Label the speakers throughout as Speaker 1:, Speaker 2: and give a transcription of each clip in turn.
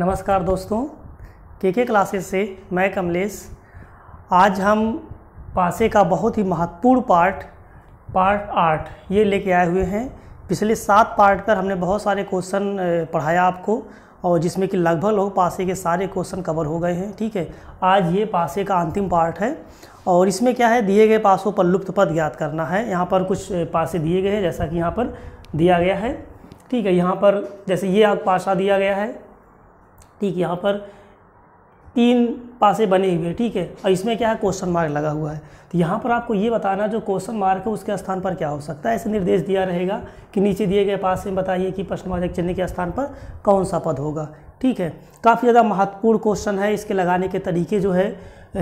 Speaker 1: नमस्कार दोस्तों के के क्लासेस से मैं कमलेश आज हम पासे का बहुत ही महत्वपूर्ण पार्ट पार्ट आठ ये लेके आए हुए हैं पिछले सात पार्ट पर हमने बहुत सारे क्वेश्चन पढ़ाया आपको और जिसमें कि लगभग लोग पासे के सारे क्वेश्चन कवर हो गए हैं ठीक है आज ये पासे का अंतिम पार्ट है और इसमें क्या है दिए गए पासों पर लुप्त पद ज्ञात करना है यहाँ पर कुछ पासे दिए गए हैं जैसा कि यहाँ पर दिया गया है ठीक है यहाँ पर जैसे ये पासा दिया गया है ठीक है यहाँ पर तीन पासे बने हुए ठीक है और इसमें क्या है क्वेश्चन मार्क लगा हुआ है तो यहाँ पर आपको ये बताना जो क्वेश्चन मार्क है उसके स्थान पर क्या हो सकता है ऐसे निर्देश दिया रहेगा कि नीचे दिए गए पास में बताइए कि प्रश्नवाचक चिन्ह के स्थान पर कौन सा पद होगा ठीक है काफ़ी ज़्यादा महत्वपूर्ण क्वेश्चन है इसके लगाने के तरीके जो है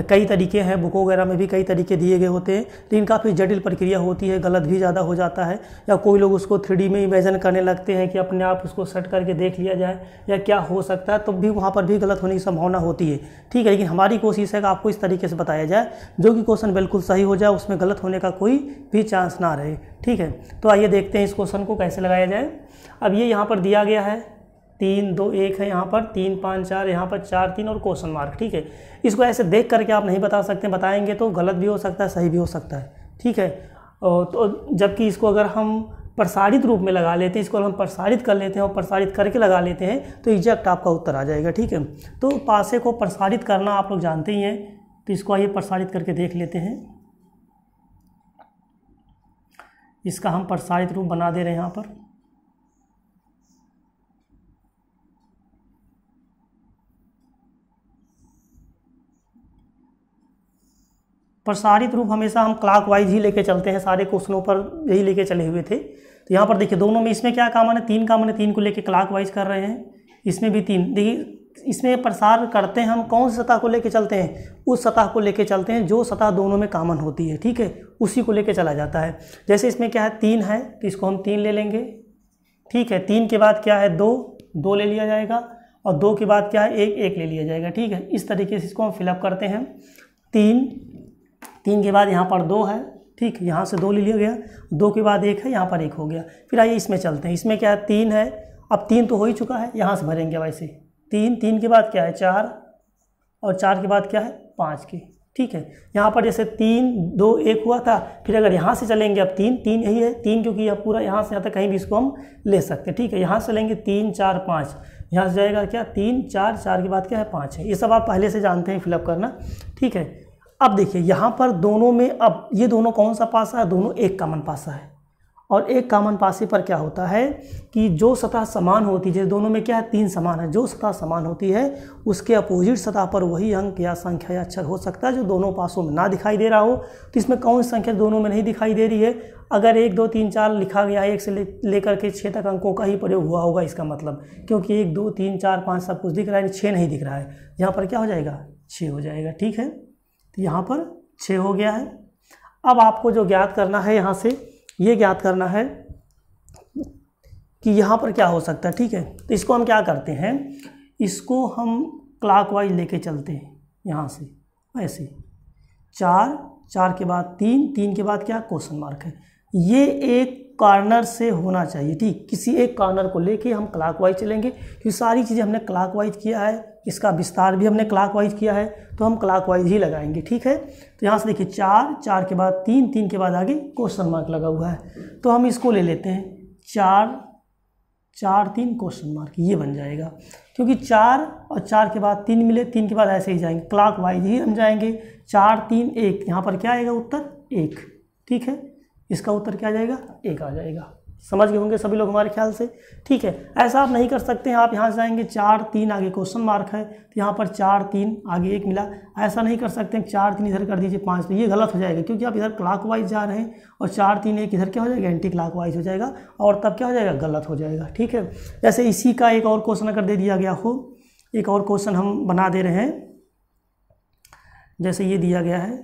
Speaker 1: कई तरीके हैं बुकों वगैरह में भी कई तरीके दिए गए होते हैं लेकिन काफ़ी जटिल प्रक्रिया होती है गलत भी ज़्यादा हो जाता है या कोई लोग उसको थ्री में इमेजन करने लगते हैं कि अपने आप उसको सेट करके देख लिया जाए या क्या हो सकता है तो भी वहाँ पर भी गलत होने की संभावना होती है ठीक है लेकिन हमारी कोशिश है कि आपको इस तरीके से बताया जाए जो कि क्वेश्चन बिल्कुल सही हो जाए उसमें गलत होने का कोई भी चांस ना रहे ठीक है तो आइए देखते हैं इस क्वेश्चन को कैसे लगाया जाए अब ये यहाँ पर दिया गया है तीन दो एक है यहाँ पर तीन पाँच चार यहाँ पर चार तीन और क्वेश्चन मार्क ठीक है इसको ऐसे देख करके आप नहीं बता सकते बताएंगे तो गलत भी हो सकता है सही भी हो सकता है ठीक है तो जबकि इसको अगर हम प्रसारित रूप में लगा लेते हैं इसको हम प्रसारित कर लेते हैं और प्रसारित करके लगा लेते हैं तो एग्जैक्ट आपका उत्तर आ जाएगा ठीक है तो पासे को प्रसारित करना आप लोग जानते ही हैं तो इसको आइए प्रसारित करके देख लेते हैं इसका हम प्रसारित रूप बना दे रहे हैं यहाँ पर प्रसारित रूप हमेशा हम क्लॉकवाइज ही लेके चलते हैं सारे क्वेश्चनों पर यही लेके चले हुए थे तो यहाँ पर देखिए दोनों में इसमें क्या कामन है तीन कामन है तीन को लेके क्लॉकवाइज कर रहे हैं इसमें भी तीन देखिए इसमें प्रसार करते हैं हम कौन सी सतह को लेके चलते हैं उस सतह को लेके चलते हैं जो सतह दोनों में कामन होती है ठीक है उसी को लेके चला जाता है जैसे इसमें क्या है तीन है तो इसको हम तीन ले लेंगे ठीक है तीन के बाद क्या है दो दो ले लिया जाएगा और दो के बाद क्या है एक एक ले लिया जाएगा ठीक है इस तरीके से इसको हम फिलअप करते हैं तीन तीन के बाद यहाँ पर दो है ठीक यहाँ से दो ले लिया गया दो के बाद एक है यहाँ पर एक हो गया फिर आइए इसमें चलते हैं इसमें क्या है तीन है अब तीन तो हो ही चुका है यहाँ से भरेंगे वैसे तीन तीन के बाद क्या है चार और चार के बाद क्या है पाँच के ठीक है यहाँ पर जैसे तीन दो एक हुआ था फिर अगर यहाँ से चलेंगे अब तीन तीन यही है तीन क्योंकि यह पूरा यहाँ से यहाँ तक कहीं भी इसको हम ले सकते हैं ठीक है यहाँ से लेंगे तीन चार पाँच यहाँ से जाएगा क्या तीन चार चार के बाद क्या है पाँच है ये सब आप पहले से जानते हैं फिलअप करना ठीक है अब देखिए यहाँ पर दोनों में अब ये दोनों कौन सा पासा है दोनों एक कामन पासा है और एक कामन पासे पर क्या होता है कि जो सतह समान होती है जैसे दोनों में क्या है तीन समान है जो सतह समान होती है उसके अपोजिट सतह पर वही अंक या संख्या या अक्षर हो सकता है जो दोनों पासों में ना दिखाई दे रहा हो तो इसमें कौन सी संख्या दोनों में नहीं दिखाई दे रही है अगर एक दो तीन चार लिखा गया है एक से लेकर ले के छः तक अंकों का ही प्रयोग हुआ होगा इसका मतलब क्योंकि एक दो तीन चार पाँच सब कुछ दिख रहा है छः नहीं दिख रहा है यहाँ पर क्या हो जाएगा छः हो जाएगा ठीक है यहाँ पर छः हो गया है अब आपको जो ज्ञात करना है यहाँ से ये ज्ञात करना है कि यहाँ पर क्या हो सकता है ठीक है तो इसको हम क्या करते हैं इसको हम क्लॉकवाइज लेके चलते हैं यहाँ से ऐसे चार चार के बाद तीन तीन के बाद क्या क्वेश्चन मार्क है ये एक कॉर्नर से होना चाहिए ठीक किसी एक कॉर्नर को लेके हम क्लॉकवाइज चलेंगे क्योंकि सारी चीज़ें हमने क्लॉकवाइज किया है इसका विस्तार भी हमने क्लाक वाइज किया है तो हम क्लाक वाइज ही लगाएंगे ठीक है तो यहाँ से देखिए चार चार के बाद तीन तीन के बाद आगे क्वेश्चन मार्क लगा हुआ है तो हम इसको ले लेते हैं चार चार तीन क्वेश्चन मार्क ये बन जाएगा क्योंकि चार और चार के बाद तीन मिले तीन के बाद ऐसे ही जाएंगे क्लाक वाइज ही हम जाएंगे चार तीन एक यहाँ पर क्या आएगा उत्तर एक ठीक है इसका उत्तर क्या आ जाएगा एक आ जाएगा समझ गए होंगे सभी लोग हमारे ख्याल से ठीक है ऐसा आप नहीं कर सकते हैं आप यहाँ से जाएंगे चार तीन आगे क्वेश्चन मार्क है तो यहाँ पर चार तीन आगे एक मिला ऐसा नहीं कर सकते हैं चार तीन इधर कर दीजिए पाँच तो ये गलत हो जाएगा क्योंकि आप इधर क्लाक वाइज जा रहे हैं और चार तीन एक इधर क्या हो जाएगा एंटी क्लाक वाइज हो जाएगा और तब क्या हो जाएगा गलत हो जाएगा ठीक है जैसे इसी का एक और क्वेश्चन अगर दे दिया गया हो एक और क्वेश्चन हम बना दे रहे हैं जैसे ये दिया गया है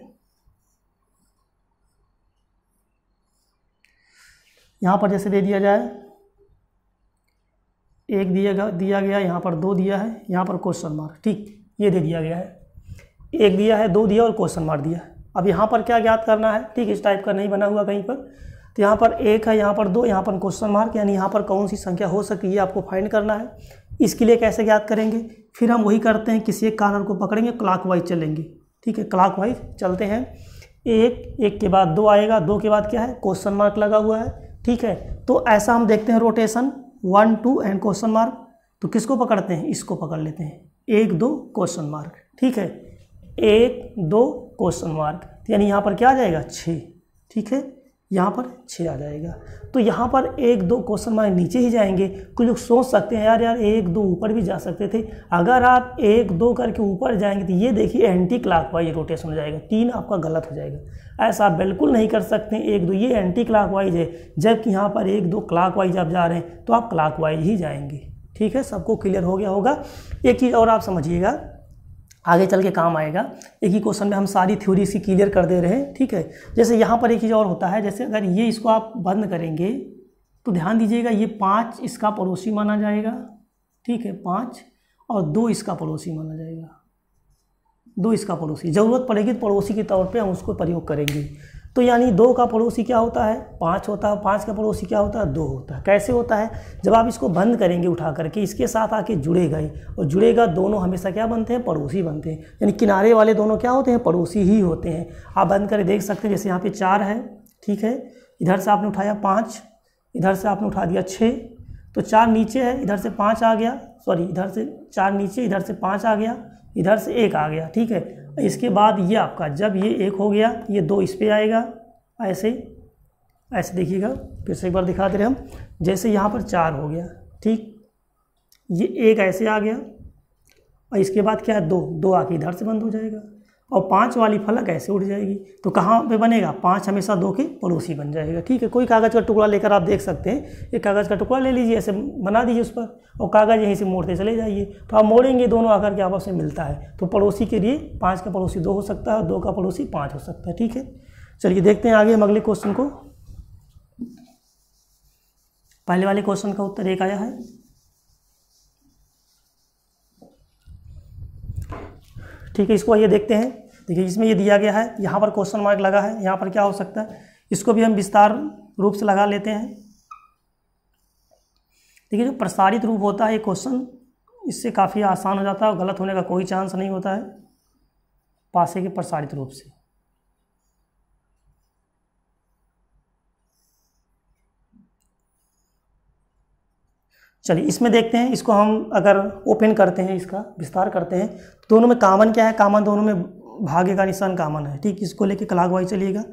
Speaker 1: यहाँ पर जैसे दे दिया जाए एक गया दिया गया यहाँ पर दो दिया है यहाँ पर क्वेश्चन मार्क ठीक ये दे दिया गया है एक दिया है दो दिया और क्वेश्चन मार्क दिया अब यहाँ पर क्या ज्ञात करना है ठीक इस टाइप का नहीं बना हुआ कहीं पर तो यहाँ पर एक है यहाँ पर दो यहाँ पर क्वेश्चन मार्क यानी यहाँ पर कौन सी संख्या हो सकती है आपको फाइंड करना है इसके लिए कैसे ज्ञात करेंगे फिर हम वही करते हैं किसी एक कार्नर को पकड़ेंगे वाइज चलेंगे ठीक है वाइज चलते हैं एक एक के बाद दो आएगा दो के बाद क्या है क्वेश्चन मार्क लगा हुआ है ठीक है तो ऐसा हम देखते हैं rotation one two and question mark तो किसको पकड़ते हैं इसको पकड़ लेते हैं एक दो क्वेश्चन मार्क ठीक है एक दो क्वेश्चन मार्क यानी यहाँ पर क्या आ जाएगा छः ठीक है यहाँ पर छः आ जाएगा तो यहाँ पर एक दो क्वेश्चन मार्क नीचे ही जाएंगे कुछ लोग सोच सकते हैं यार यार एक दो ऊपर भी जा सकते थे अगर आप एक दो करके ऊपर जाएंगे तो ये देखिए एंटी क्लाक वाइज रोटेशन हो जाएगा तीन आपका गलत हो जाएगा ऐसा आप बिल्कुल नहीं कर सकते एक दो ये एंटी क्लाक वाइज है जबकि यहाँ पर एक दो क्लाक वाइज आप जा रहे हैं तो आप क्लाक वाइज ही जाएंगे ठीक है सबको क्लियर हो गया होगा एक चीज़ और आप समझिएगा आगे चल के काम आएगा एक ही क्वेश्चन में हम सारी थ्योरी इसकी क्लियर कर दे रहे हैं ठीक है जैसे यहाँ पर एक चीज़ और होता है जैसे अगर ये इसको आप बंद करेंगे तो ध्यान दीजिएगा ये पाँच इसका पड़ोसी माना जाएगा ठीक है पाँच और दो इसका पड़ोसी माना जाएगा दो इसका पड़ोसी ज़रूरत पड़ेगी तो पड़ोसी के तौर पे हम उसको प्रयोग करेंगे तो यानी दो का पड़ोसी क्या होता है पाँच होता है पाँच का पड़ोसी क्या होता है दो होता है कैसे होता है जब आप इसको बंद करेंगे उठा करके इसके साथ आके जुड़ेगा ही और जुड़ेगा दोनों हमेशा क्या बनते हैं पड़ोसी बनते हैं यानी किनारे वाले दोनों क्या होते हैं पड़ोसी ही होते हैं आप बंद करके देख सकते हैं जैसे यहाँ पर चार है ठीक है इधर से आपने उठाया पाँच इधर से आपने उठा दिया छः तो चार नीचे है इधर से पाँच आ गया सॉरी इधर से चार नीचे इधर से पाँच आ गया इधर से एक आ गया ठीक है इसके बाद ये आपका जब ये एक हो गया ये दो इस पर आएगा ऐसे ऐसे देखिएगा फिर से एक बार दिखा दे रहे हम जैसे यहाँ पर चार हो गया ठीक ये एक ऐसे आ गया और इसके बाद क्या है दो दो आके इधर से बंद हो जाएगा और पाँच वाली फलक ऐसे उठ जाएगी तो कहाँ पे बनेगा पाँच हमेशा दो के पड़ोसी बन जाएगा ठीक है कोई कागज़ का टुकड़ा लेकर आप देख सकते हैं एक कागज़ का टुकड़ा ले लीजिए ऐसे बना दीजिए उस पर और कागज़ यहीं से मोड़ते चले जाइए तो आप मोड़ेंगे दोनों आकर के आपस में मिलता है तो पड़ोसी के लिए पाँच का पड़ोसी दो हो सकता है और दो का पड़ोसी पाँच हो सकता है ठीक है चलिए देखते हैं आगे हम अगले क्वेश्चन को पहले वाले क्वेश्चन का उत्तर एक आया है ठीक है इसको आइए देखते हैं देखिए इसमें ये दिया गया है यहाँ पर क्वेश्चन मार्क लगा है यहाँ पर क्या हो सकता है इसको भी हम विस्तार रूप से लगा लेते हैं देखिए जो प्रसारित रूप होता है ये क्वेश्चन इससे काफ़ी आसान हो जाता है और गलत होने का कोई चांस नहीं होता है पासे के प्रसारित रूप से चलिए इसमें देखते हैं इसको हम अगर ओपन करते हैं इसका विस्तार करते हैं तो दोनों में कामन क्या है कामन दोनों में भाग्य का निशान कामन है ठीक इसको लेके वाइज चलिएगा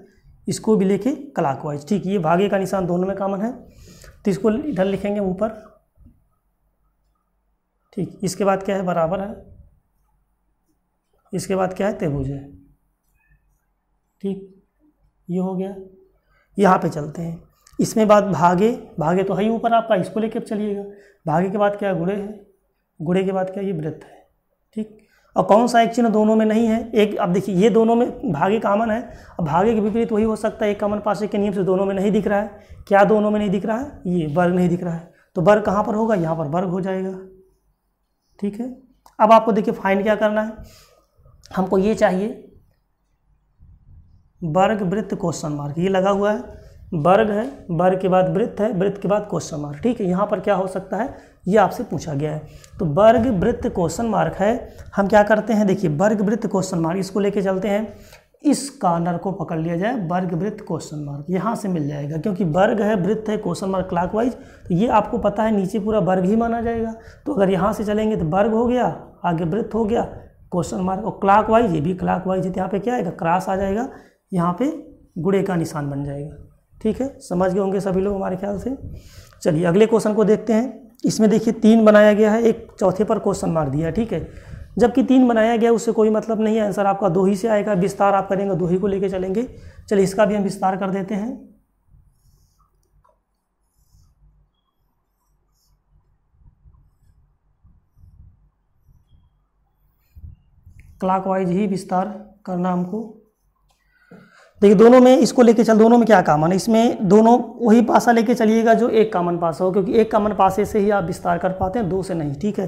Speaker 1: इसको भी लेके वाइज ठीक ये भाग्य का निशान दोनों में कामन है तो इसको इधर लिखेंगे ऊपर ठीक इसके बाद क्या है बराबर है इसके बाद क्या है तेबुज है ठीक ये हो गया यहाँ पे चलते हैं इसमें बाद भागे भागे तो है ही ऊपर आपका इसको लेके अब चलिएगा भागे के बाद क्या गुड़े है गुड़े के बाद क्या ये वृत्त है ठीक और कौन सा एक चिन्ह दोनों में नहीं है एक अब देखिए ये दोनों में भागे कामन है अब भागे के विपरीत वही हो सकता है एक कमन पासे के नियम से दोनों में नहीं दिख रहा है क्या दोनों में नहीं दिख रहा है ये वर्ग नहीं दिख रहा है तो वर्ग कहाँ पर होगा यहाँ पर वर्ग हो जाएगा ठीक है अब आपको देखिए फाइंड क्या करना है हमको ये चाहिए वर्ग वृत्त क्वेश्चन मार्क ये लगा हुआ है वर्ग है वर्ग के बाद वृत्त है वृत्त के बाद क्वेश्चन मार्क ठीक है यहाँ पर क्या हो सकता है ये आपसे पूछा गया है तो वर्ग वृत्त क्वेश्चन मार्क है हम क्या करते हैं देखिए वर्ग वृत्त क्वेश्चन मार्क इसको लेके चलते हैं इस कार्नर को पकड़ लिया जाए वर्ग वृत्त क्वेश्चन मार्क यहाँ से मिल जाएगा क्योंकि वर्ग है वृत्त है क्वेश्चन मार्क क्लाकवाइज तो ये आपको पता है नीचे पूरा वर्ग ही माना जाएगा तो अगर यहाँ से चलेंगे तो वर्ग हो गया आगे वृत्त हो गया क्वेश्चन मार्क और क्लाक वाइज ये भी क्लाक वाइज यहाँ पे क्या आएगा क्रॉस आ जाएगा यहाँ पे गुड़े का निशान बन जाएगा ठीक है समझ गए होंगे सभी लोग हमारे ख्याल से चलिए अगले क्वेश्चन को देखते हैं इसमें देखिए तीन बनाया गया है एक चौथे पर क्वेश्चन मार दिया है ठीक है जबकि तीन बनाया गया उससे कोई मतलब नहीं है आंसर आपका दो ही से आएगा विस्तार आप करेंगे दो ही को लेकर चलेंगे चलिए इसका भी हम विस्तार कर देते हैं क्लाकवाइज ही विस्तार करना हमको देखिए दोनों में इसको लेके चल दोनों में क्या कामन है इसमें दोनों वही पासा लेके चलिएगा जो एक कामन पासा हो क्योंकि एक कामन पासे से ही आप विस्तार कर पाते हैं दो से नहीं ठीक है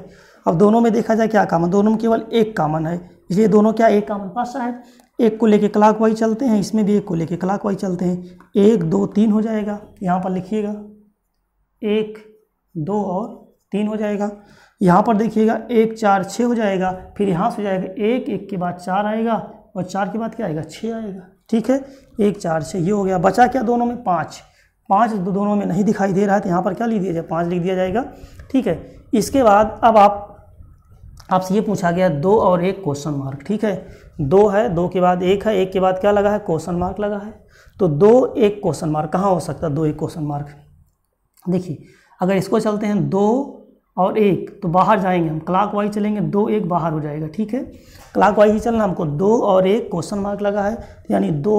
Speaker 1: अब दोनों में देखा जाए क्या कामन दोनों में केवल एक कामन है इसलिए दोनों क्या एक कामन पासा है एक को लेके क्लाक वाइज चलते हैं इसमें भी एक को लेके क्लाक वाइज चलते हैं एक दो तीन हो जाएगा यहाँ पर लिखिएगा एक दो और तीन हो जाएगा यहाँ पर देखिएगा एक चार छः हो जाएगा फिर यहाँ से हो जाएगा एक एक के बाद चार आएगा और चार के बाद क्या आएगा छः आएगा ठीक है एक चार छः ये हो गया बचा क्या दोनों में पाँच पाँच तो दोनों में नहीं दिखाई दे रहा है तो यहाँ पर क्या लिख दिया जाए पाँच लिख दिया जाएगा ठीक है इसके बाद अब आप आपसे ये पूछा गया दो और एक क्वेश्चन मार्क ठीक है दो है दो के बाद एक है एक के बाद क्या लगा है क्वेश्चन मार्क लगा है तो दो एक क्वेश्चन मार्क कहाँ हो सकता है दो एक क्वेश्चन मार्क देखिए अगर इसको चलते हैं दो और एक तो बाहर जाएंगे हम क्लाक वाइज चलेंगे दो एक बाहर हो जाएगा ठीक है क्लाक वाइज ही चलना हमको दो और एक क्वेश्चन मार्क लगा है यानी दो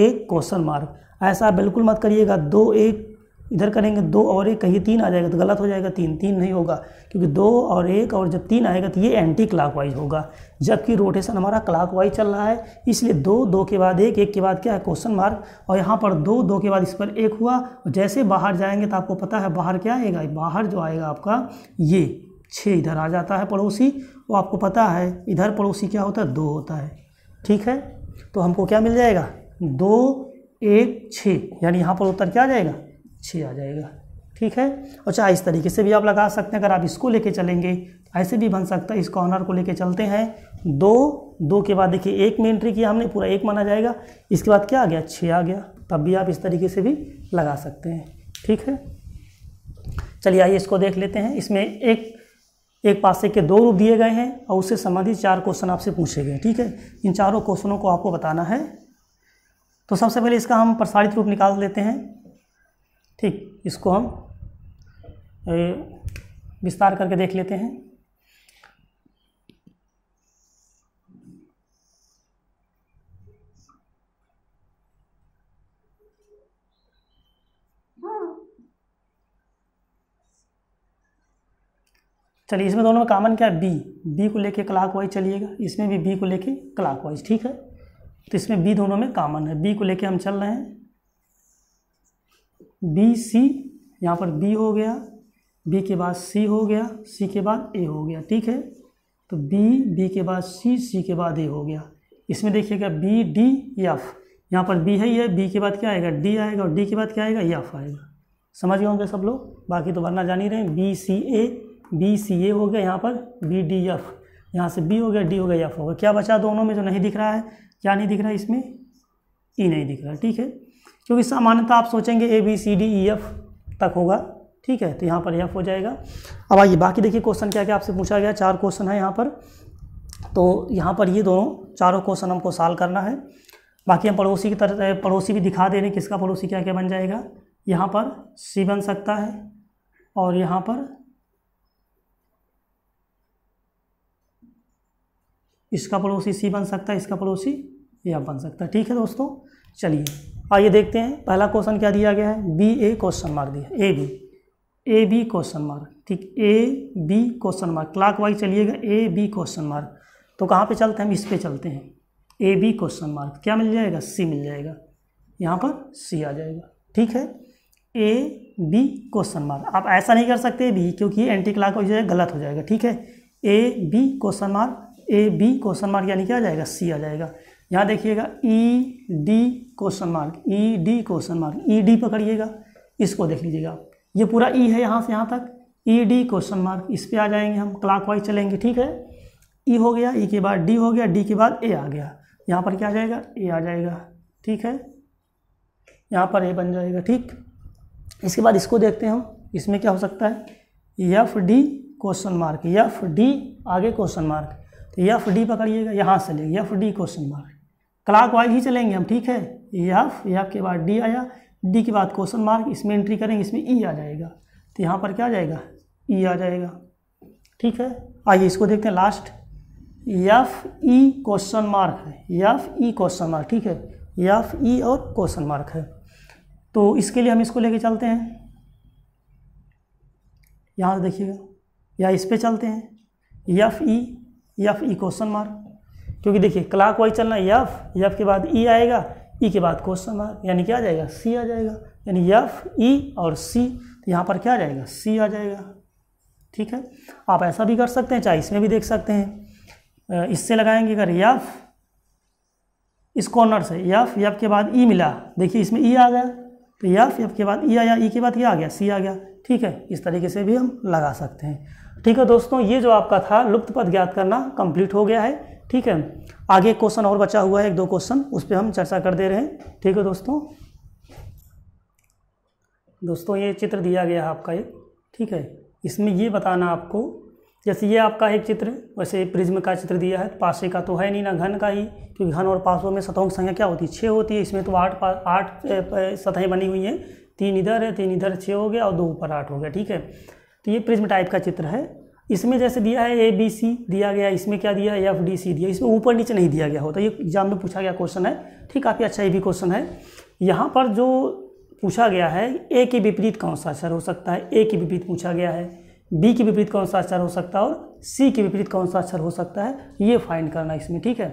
Speaker 1: एक क्वेश्चन मार्क ऐसा बिल्कुल मत करिएगा दो एक इधर करेंगे दो और एक कहीं तीन आ जाएगा तो गलत हो जाएगा तीन तीन नहीं होगा क्योंकि दो और एक और जब तीन आएगा तो ये एंटी क्लॉकवाइज होगा जबकि रोटेशन हमारा क्लॉकवाइज चल रहा है इसलिए दो दो के बाद एक एक के बाद क्या है क्वेश्चन मार्क और यहाँ पर दो दो के बाद इस पर एक हुआ और जैसे बाहर जाएंगे तो आपको पता है बाहर क्या आएगा बाहर जो आएगा आपका ये छः इधर आ जाता है पड़ोसी वो आपको पता है इधर पड़ोसी क्या होता है दो होता है ठीक है तो हमको क्या मिल जाएगा दो एक छः यानी यहाँ पर उत्तर क्या आ जाएगा छः आ जाएगा ठीक है और चाहे इस तरीके से भी आप लगा सकते हैं अगर आप इसको लेके चलेंगे ऐसे भी बन सकता है इस कॉर्नर को लेके चलते हैं दो दो के बाद देखिए एक में एंट्री किया हमने पूरा एक माना जाएगा इसके बाद क्या आ गया छः आ गया तब भी आप इस तरीके से भी लगा सकते हैं ठीक है चलिए आइए इसको देख लेते हैं इसमें एक एक पासे के दो रूप दिए गए हैं और उससे संबंधित चार क्वेश्चन आपसे पूछे गए ठीक है इन चारों क्वेश्चनों को आपको बताना है तो सबसे पहले इसका हम प्रसारित रूप निकाल लेते हैं ठीक इसको हम विस्तार करके देख लेते हैं चलिए इसमें दोनों में कामन क्या है बी बी को लेके क्लाक वाइज चलिएगा इसमें भी बी को लेके क्लाक वाइज ठीक है तो इसमें बी दोनों में कॉमन है बी को लेके हम चल रहे हैं बी सी यहाँ पर बी हो गया बी के बाद सी हो गया सी के बाद ए हो गया ठीक है तो बी बी के बाद सी सी के बाद ए हो गया इसमें देखिएगा बी डी एफ यहाँ पर बी है ये बी के बाद क्या आएगा डी आएगा और डी के बाद क्या आएगा एफ आएगा समझ गए होंगे सब लोग बाकी तो वरना जान ही रहे बी सी ए बी सी ए हो गया यहाँ पर बी डी एफ यहाँ से बी हो गया डी हो गया एफ हो गया क्या बचा दोनों में जो नहीं दिख रहा है क्या नहीं दिख रहा है इसमें ई नहीं दिख रहा ठीक है क्योंकि सामान्यतः आप सोचेंगे A B C D E F तक होगा ठीक है तो यहाँ पर एफ हो जाएगा अब आइए बाकी देखिए क्वेश्चन क्या क्या आपसे पूछा गया चार क्वेश्चन है यहाँ पर तो यहाँ पर ये दोनों चारों क्वेश्चन हमको सॉल्व करना है बाकी हम पड़ोसी की तरह पड़ोसी भी दिखा दे रहे किसका पड़ोसी क्या क्या बन जाएगा यहाँ पर सी बन सकता है और यहाँ पर इसका पड़ोसी सी बन सकता है इसका पड़ोसी ये बन सकता है ठीक है दोस्तों चलिए आइए देखते हैं पहला क्वेश्चन क्या दिया गया है बी ए क्वेश्चन मार्क दिया A B A B question mark ठीक A B question mark clockwise चलिएगा ए बी क्वेश्चन मार्क तो कहाँ पे चलते हैं हम इस पे चलते हैं ए बी क्वेश्चन मार्क क्या मिल जाएगा सी मिल जाएगा यहाँ पर सी आ जाएगा ठीक है ए बी क्वेश्चन मार्क आप ऐसा नहीं कर सकते बी क्योंकि एंटी क्लाक वाइज गलत हो जाएगा ठीक है A B question mark A B question mark यानी क्या आ जाएगा सी आ जाएगा यहाँ देखिएगा E D question mark E D question mark E D पकड़िएगा इसको देख लीजिएगा ये पूरा ई e है यहाँ से यहाँ तक ई डी क्वेश्चन मार्क इस पर आ जाएंगे हम क्लाक वाइज चलेंगे ठीक है ई e हो गया ई e के बाद डी हो गया डी के बाद ए आ गया यहाँ पर क्या आ जाएगा ए आ जाएगा ठीक है यहाँ पर ए बन जाएगा ठीक इसके बाद इसको देखते हैं हम इसमें क्या हो सकता है F D question mark F D आगे क्वेश्चन मार्क तो एफ डी पकड़िएगा यहाँ से लेंगे F D question mark clockwise ही चलेंगे हम ठीक है ये एफ के बाद डी आया डी के बाद क्वेश्चन मार्क इसमें एंट्री करेंगे इसमें ई आ जाएगा तो यहाँ पर क्या आ जाएगा ई आ जाएगा ठीक है आइए इसको देखते हैं last F E question mark है यफ ई क्वेश्चन मार्क ठीक है यफ ई e और क्वेश्चन मार्क है तो इसके लिए हम इसको लेके चलते हैं यहाँ देखिएगा या इस पर चलते हैं F E F E question mark क्योंकि देखिए क्लाक वाइज चलना यफ यफ के बाद ई e आएगा ई e के बाद क्वेश्चन मार्क यानी क्या आ जाएगा सी आ जाएगा यानी यफ ई e और सी तो यहाँ पर क्या आ जाएगा सी आ जाएगा ठीक है आप ऐसा भी कर सकते हैं चाहे इसमें भी देख सकते हैं इससे लगाएंगे अगर यफ इस कॉर्नर से यफ यफ के बाद ई मिला देखिए इसमें ई आ गया तो यफ यफ के बाद ई आया ई के बाद ये आ गया सी आ गया ठीक है इस तरीके से भी हम लगा सकते हैं ठीक है दोस्तों ये जो आपका था लुप्त पद ज्ञात करना कंप्लीट हो गया है ठीक है आगे क्वेश्चन और बचा हुआ है एक दो क्वेश्चन उस पर हम चर्चा कर दे रहे हैं ठीक है दोस्तों दोस्तों ये चित्र दिया गया है आपका एक ठीक है इसमें ये बताना आपको जैसे ये आपका एक चित्र वैसे प्रिज्म का चित्र दिया है तो पासे का तो है नहीं ना घन का ही क्योंकि घन और पासों में सतहों की संख्या क्या होती है छः होती है इसमें तो आठ आठ सतहें बनी हुई हैं तीन इधर है तीन इधर छः हो गया और दो ऊपर आठ हो गया ठीक है तो ये प्रिज्म टाइप का चित्र है इसमें जैसे दिया है ए बी सी दिया गया इसमें क्या दिया है एफ डी सी दिया इसमें ऊपर नीचे नहीं दिया गया होता ये एग्जाम में पूछा गया क्वेश्चन है ठीक काफ़ी अच्छा ये भी क्वेश्चन है यहाँ पर जो पूछा गया है ए के विपरीत कौन सा अक्षर हो सकता है ए के विपरीत पूछा गया है बी के विपरीत कौन सा अक्षर हो सकता है और सी के विपरीत कौन सा अक्षर हो सकता है ये फाइंड करना इसमें ठीक है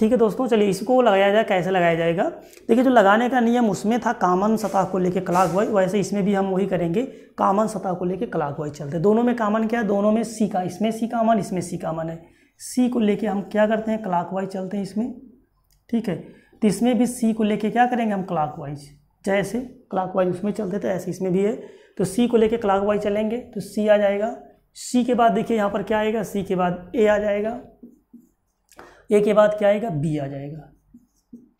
Speaker 1: ठीक है दोस्तों चलिए इसको लगाया जाए कैसे लगाया जाएगा देखिए जो लगाने का नियम उसमें था कामन सतह को लेकर क्लाक वाइज वैसे इसमें भी हम वही करेंगे कामन सतह को लेकर क्लाक वाइज चलते दोनों में कामन क्या है दोनों में सी का इसमें सी कामन इसमें सी कामन है सी को लेके हम क्या करते हैं क्लाक वाइज चलते हैं इसमें ठीक है तो इसमें भी सी को लेके क्या करेंगे हम क्लाक वाइज जैसे क्लाक वाइज उसमें चलते थे ऐसे इसमें भी है तो सी को लेके क्लाक वाइज चलेंगे तो सी आ जाएगा सी के बाद देखिए यहाँ पर क्या आएगा सी के बाद ए आ जाएगा ए के बाद क्या आएगा बी आ जाएगा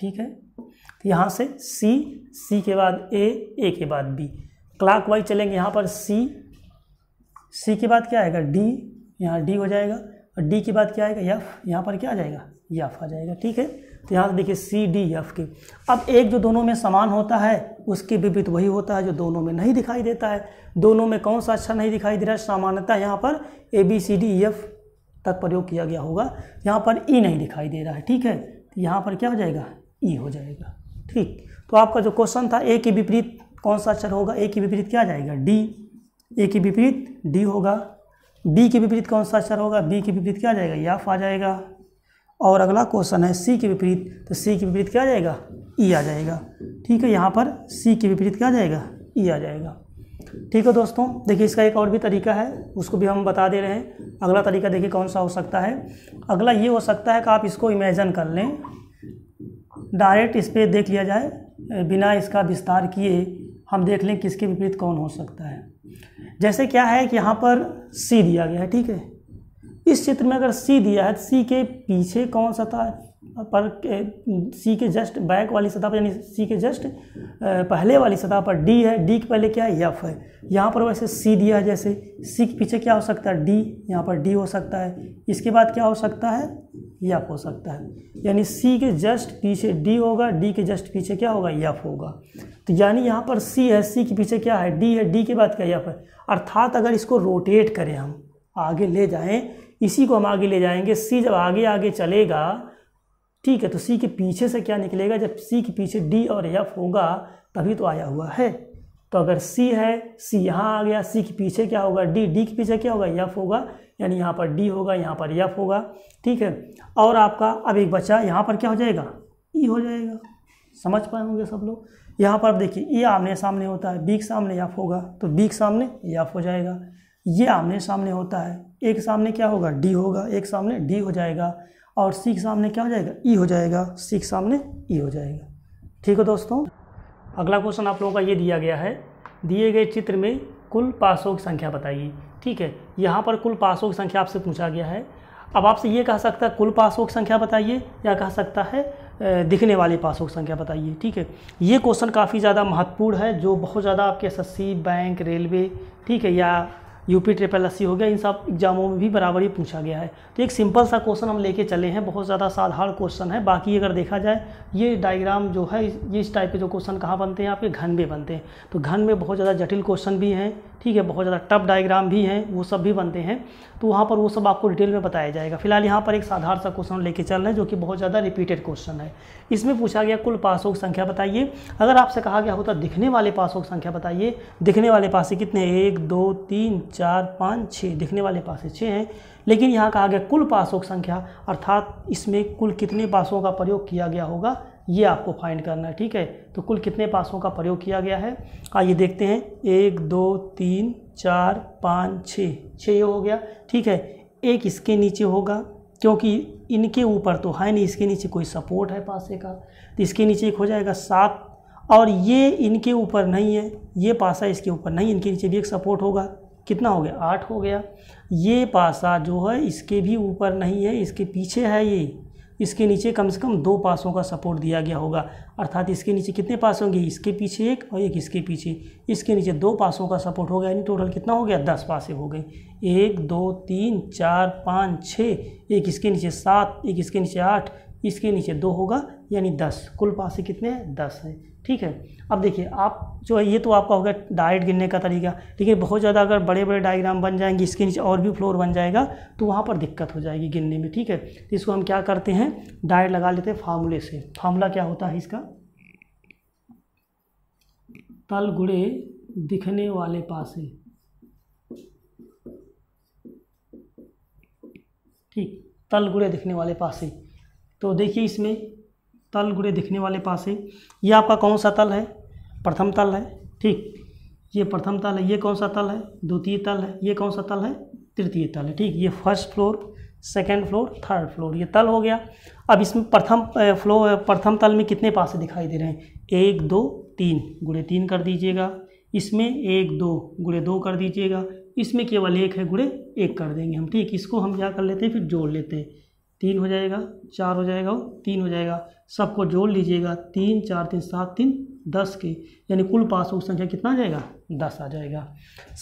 Speaker 1: ठीक है तो यहाँ से सी सी के बाद ए ए के बाद बी क्लाक वाइज चलेंगे यहाँ पर सी सी के बाद क्या आएगा डी यहाँ डी हो जाएगा और डी के बाद क्या आएगा यफ यहाँ पर क्या आ जाएगा यफ आ जाएगा ठीक है तो यहाँ से देखिए सी डी एफ के अब एक जो दोनों में समान होता है उसके विपरीत वही होता है जो दोनों में नहीं दिखाई देता है दोनों में कौन सा अच्छा नहीं दिखाई दे रहा है सामान्यता यहाँ पर A B C D F तत्प्रयोग किया गया होगा यहाँ पर ई e नहीं दिखाई दे रहा है ठीक है तो यहाँ पर क्या हो जाएगा ई e हो जाएगा ठीक तो आपका जो क्वेश्चन था ए के विपरीत कौन सा अक्षर होगा ए के विपरीत क्या जाएगा डी ए के विपरीत डी होगा बी के विपरीत कौन सा अक्षर होगा बी के विपरीत क्या जाएगा याफ आ जाएगा और अगला क्वेश्चन है सी के विपरीत तो सी के विपरीत क्या जाएगा ई e आ जाएगा ठीक है यहाँ पर सी के विपरीत क्या जाएगा ई आ जाएगा ठीक है दोस्तों देखिए इसका एक और भी तरीका है उसको भी हम बता दे रहे हैं अगला तरीका देखिए कौन सा हो सकता है अगला ये हो सकता है कि आप इसको इमेजन कर लें डायरेक्ट इस पर देख लिया जाए बिना इसका विस्तार किए हम देख लें किसके विपरीत कौन हो सकता है जैसे क्या है कि यहाँ पर सी दिया गया है ठीक है इस चित्र में अगर सी दिया है तो सी के पीछे कौन सा था पर सी के जस्ट बैक वाली सतह पर यानी सी के जस्ट पहले वाली सतह पर डी है डी के पहले क्या है यफ है यहाँ पर वैसे सी दिया है जैसे सी के पीछे क्या हो सकता है डी यहाँ पर डी हो सकता है इसके बाद क्या हो सकता है यफ हो सकता है यानी सी के जस्ट पीछे डी होगा डी के जस्ट पीछे क्या होगा यफ होगा तो यानी यहाँ पर सी है सी के पीछे क्या है डी है डी के बाद क्या यफ है अर्थात अगर इसको रोटेट करें हम आगे ले जाएँ इसी को हम आगे ले जाएंगे सी जब आगे आगे चलेगा ठीक है तो सी के पीछे से क्या निकलेगा जब सी के पीछे डी और एफ होगा तभी तो आया हुआ है तो अगर सी है सी यहाँ आ गया सी के पीछे क्या होगा डी डी के पीछे क्या होगा एफ होगा यानी यहाँ पर डी होगा यहाँ पर एफ होगा ठीक है और आपका अब एक बचा यहाँ पर क्या हो जाएगा ई e हो जाएगा समझ पाए होंगे सब लोग यहाँ पर देखिए ई e आमने सामने होता है बी के सामने एफ होगा तो बी के सामने एफ हो जाएगा ये आमने सामने होता है एक सामने क्या होगा डी होगा एक सामने डी हो जाएगा और सी के सामने क्या हो जाएगा ई हो जाएगा सी के सामने ई हो जाएगा ठीक है दोस्तों अगला क्वेश्चन आप लोगों का ये दिया गया है दिए गए चित्र में कुल पासों की संख्या बताइए ठीक है यहाँ पर कुल पासों की संख्या आपसे पूछा गया है अब आपसे ये कह सकता है कुल पासों की संख्या बताइए या कह सकता है दिखने वाले पासों की संख्या बताइए ठीक है ये क्वेश्चन काफ़ी ज़्यादा महत्वपूर्ण है जो बहुत ज़्यादा आपके एस बैंक रेलवे ठीक है या यूपी ट्रिपल एस हो गया इन सब एग्जामों में भी बराबर ही पूछा गया है तो एक सिंपल सा क्वेश्चन हम लेके चले हैं बहुत ज़्यादा साधारण क्वेश्चन है बाकी अगर देखा जाए ये डायग्राम जो है ये इस टाइप के जो क्वेश्चन कहाँ बनते हैं आपके घन में बनते हैं तो घन में बहुत ज़्यादा जटिल क्वेश्चन भी हैं ठीक है बहुत ज़्यादा टफ डायग्राम भी हैं वो सब भी बनते हैं तो वहाँ पर वो सब आपको डिटेल में बताया जाएगा फिलहाल यहाँ पर एक साधारण सा क्वेश्चन लेके चल रहे हैं जो कि बहुत ज़्यादा रिपीटेड क्वेश्चन है इसमें पूछा गया कुल पासों की संख्या बताइए अगर आपसे कहा गया होता दिखने वाले पासों की संख्या बताइए दिखने वाले पास कितने एक दो तीन चार पाँच छः दिखने वाले पास छः हैं लेकिन यहाँ कहा गया कुल पासों की संख्या अर्थात इसमें कुल कितने पासों का प्रयोग किया गया होगा ये आपको फाइंड करना है ठीक है तो कुल कितने पासों का प्रयोग किया गया है आइए देखते हैं एक दो तीन चार पाँच छः छः ये हो गया ठीक है एक इसके नीचे होगा क्योंकि इनके ऊपर तो है नहीं इसके नीचे कोई सपोर्ट है पासे का तो इसके नीचे एक हो जाएगा सात और ये इनके ऊपर नहीं है ये पासा इसके ऊपर नहीं इनके नीचे भी एक सपोर्ट होगा कितना हो गया आठ हो गया ये पासा जो है इसके भी ऊपर नहीं है इसके पीछे है ये इसके नीचे कम से कम दो पासों का सपोर्ट दिया गया होगा अर्थात इसके नीचे कितने पास होंगे इसके पीछे एक और एक इसके पीछे इसके नीचे दो पासों का सपोर्ट होगा यानी टोटल कितना हो गया दस पासे हो गए एक दो तीन चार पाँच छः एक इसके नीचे सात एक इसके नीचे आठ इसके नीचे दो होगा यानी दस कुल पासे कितने हैं दस है ठीक है अब देखिए आप जो है ये तो आपका हो गया डाइट गिनने का तरीका लेकिन बहुत ज़्यादा अगर बड़े बड़े डायग्राम बन जाएंगे इसके नीचे और भी फ्लोर बन जाएगा तो वहाँ पर दिक्कत हो जाएगी गिनने में ठीक है तो इसको हम क्या करते हैं डाइट लगा लेते हैं फार्मूले से फार्मूला क्या होता है इसका तल गुड़े दिखने वाले पासे ठीक तल गुड़े दिखने वाले पासे तो देखिए इसमें तल गुड़े दिखने वाले पास है ये आपका कौन सा तल है प्रथम तल है ठीक ये प्रथम तल है ये कौन सा तल है द्वितीय तल है ये कौन सा तल है तृतीय तल है ठीक ये first floor second floor third floor ये तल हो गया अब इसमें प्रथम फ्लोर प्रथम तल में कितने पासे दिखाई दे रहे हैं एक दो तीन गुड़े तीन कर दीजिएगा इसमें एक दो गुड़े दो कर दीजिएगा इसमें केवल एक है गुड़े एक कर देंगे हम ठीक इसको हम क्या कर लेते हैं फिर जोड़ लेते हैं तीन हो जाएगा चार हो जाएगा और तीन हो जाएगा सबको जोड़ लीजिएगा तीन चार तीन सात तीन दस की यानी कुल पासबुक संख्या कितना आ जाएगा दस आ जाएगा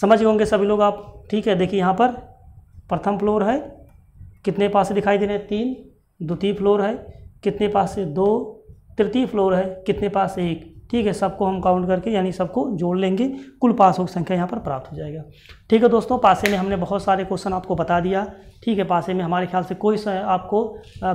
Speaker 1: समझ गए होंगे सभी लोग आप ठीक है देखिए यहाँ पर प्रथम फ्लोर है कितने पास दिखाई दे रहे हैं तीन द्वितीय फ्लोर है कितने पास से दो तृतीय फ्लोर है कितने पास एक ठीक है सबको हम काउंट करके यानी सबको जोड़ लेंगे कुल पासों की संख्या यहाँ पर प्राप्त हो जाएगा ठीक है दोस्तों पासे में हमने बहुत सारे क्वेश्चन आपको बता दिया ठीक है पासे में हमारे ख्याल से कोई आपको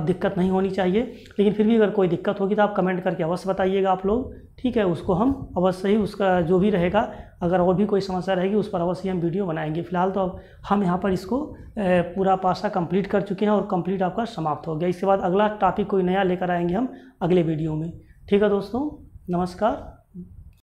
Speaker 1: दिक्कत नहीं होनी चाहिए लेकिन फिर भी अगर कोई दिक्कत होगी तो आप कमेंट करके अवश्य बताइएगा आप लोग ठीक है उसको हम अवश्य ही उसका जो भी रहेगा अगर और भी कोई समस्या रहेगी उस पर अवश्य हम वीडियो बनाएंगे फिलहाल तो अब हम यहाँ पर इसको पूरा पासा कम्प्लीट कर चुके हैं और कम्प्लीट आपका समाप्त हो गया इसके बाद अगला टॉपिक कोई नया लेकर आएंगे हम अगले वीडियो में ठीक है दोस्तों नमस्कार